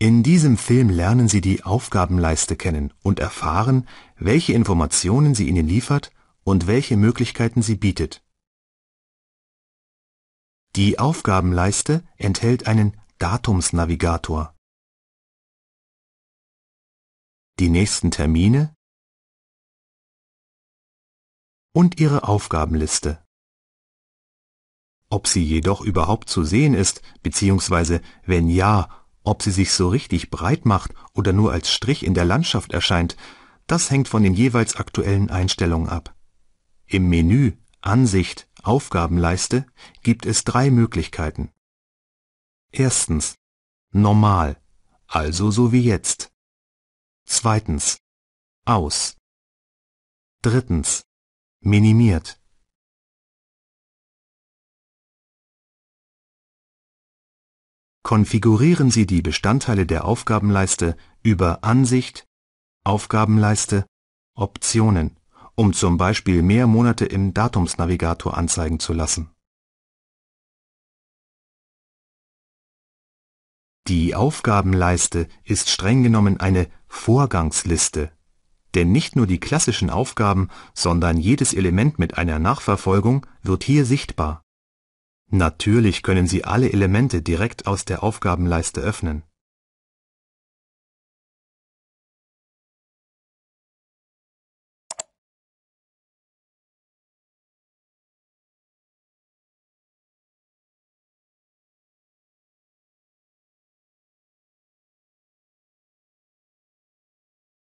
In diesem Film lernen Sie die Aufgabenleiste kennen und erfahren, welche Informationen sie Ihnen liefert und welche Möglichkeiten sie bietet. Die Aufgabenleiste enthält einen Datumsnavigator, die nächsten Termine und Ihre Aufgabenliste. Ob sie jedoch überhaupt zu sehen ist, bzw. wenn ja, ob sie sich so richtig breit macht oder nur als Strich in der Landschaft erscheint, das hängt von den jeweils aktuellen Einstellungen ab. Im Menü Ansicht Aufgabenleiste gibt es drei Möglichkeiten. Erstens Normal, also so wie jetzt. Zweitens Aus. Drittens Minimiert, Konfigurieren Sie die Bestandteile der Aufgabenleiste über Ansicht, Aufgabenleiste, Optionen, um zum Beispiel mehr Monate im Datumsnavigator anzeigen zu lassen. Die Aufgabenleiste ist streng genommen eine Vorgangsliste, denn nicht nur die klassischen Aufgaben, sondern jedes Element mit einer Nachverfolgung wird hier sichtbar Natürlich können Sie alle Elemente direkt aus der Aufgabenleiste öffnen